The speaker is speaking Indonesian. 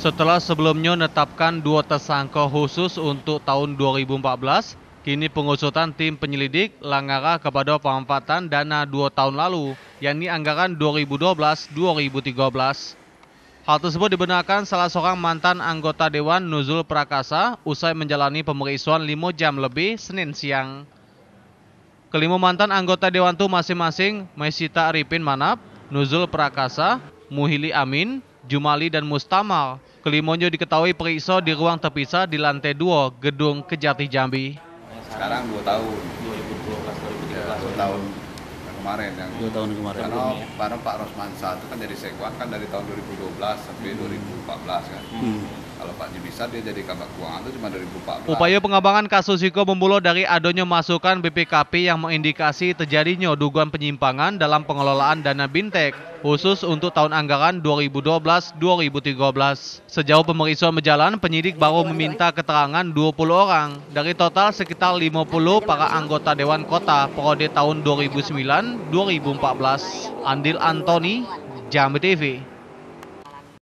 Setelah sebelumnya menetapkan dua tersangka khusus untuk tahun 2014, kini pengusutan tim penyelidik langgara kepada pemanfaatan dana dua tahun lalu, yakni anggaran 2012-2013. Hal tersebut dibenarkan salah seorang mantan anggota Dewan Nuzul Prakasa usai menjalani pemeriksaan 5 jam lebih Senin siang. Kelima mantan anggota Dewan itu masing-masing Mesita Arifin Manap, Nuzul Prakasa, Muhili Amin, Jumali dan Mustamal. Kelimonyo diketahui periksa di ruang terpisah di lantai 2 gedung Kejati Jambi. Sekarang 2 tahun. 2012 2013 2 tahun kemarin yang 2 tahun kemarin. Karena, ya. Pak Rosman satu kan jadi sekwa kan dari tahun 2012 sampai 2014 kan. Hmm. Kalau Pak Jimmy bisa dia jadi kabak keuangan itu cuma Bupak. Upaya pengembangan kasus Iko Membulo dari adanya masukan BPKP yang mengindikasi terjadinya dugaan penyimpangan dalam pengelolaan dana Bintek khusus untuk tahun anggaran 2012-2013. Sejauh pemeriksaan berjalan, penyidik baru meminta keterangan 20 orang dari total sekitar 50 para anggota Dewan Kota periode tahun 2009-2014. Andil Antoni, Jambi TV.